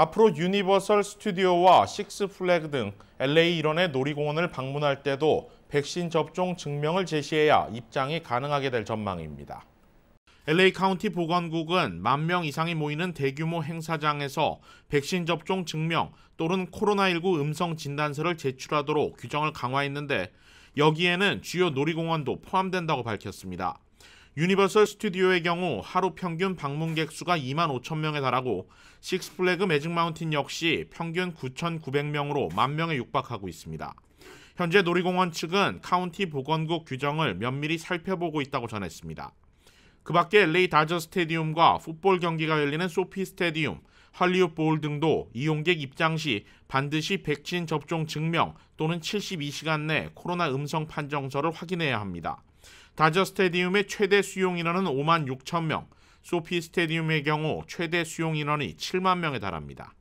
앞으로 유니버설 스튜디오와 식스 플래그 등 LA 일원의 놀이공원을 방문할 때도 백신 접종 증명을 제시해야 입장이 가능하게 될 전망입니다. LA 카운티 보건국은 만 명 이상이 모이는 대규모 행사장에서 백신 접종 증명 또는 코로나19 음성 진단서를 제출하도록 규정을 강화했는데 여기에는 주요 놀이공원도 포함된다고 밝혔습니다. 유니버설 스튜디오의 경우 하루 평균 방문객 수가 2만 5천 명에 달하고 식스플래그 매직 마운틴 역시 평균 9,900명으로 만 명에 육박하고 있습니다. 현재 놀이공원 측은 카운티 보건국 규정을 면밀히 살펴보고 있다고 전했습니다. 그 밖에 LA 다저 스테디움과 풋볼 경기가 열리는 소피 스테디움, 할리우드 볼 등도 이용객 입장 시 반드시 백신 접종 증명 또는 72시간 내 코로나 음성 판정서를 확인해야 합니다. 다저 스테디움의 최대 수용 인원은 5만 6천 명, 소피 스테디움의 경우 최대 수용 인원이 7만 명에 달합니다.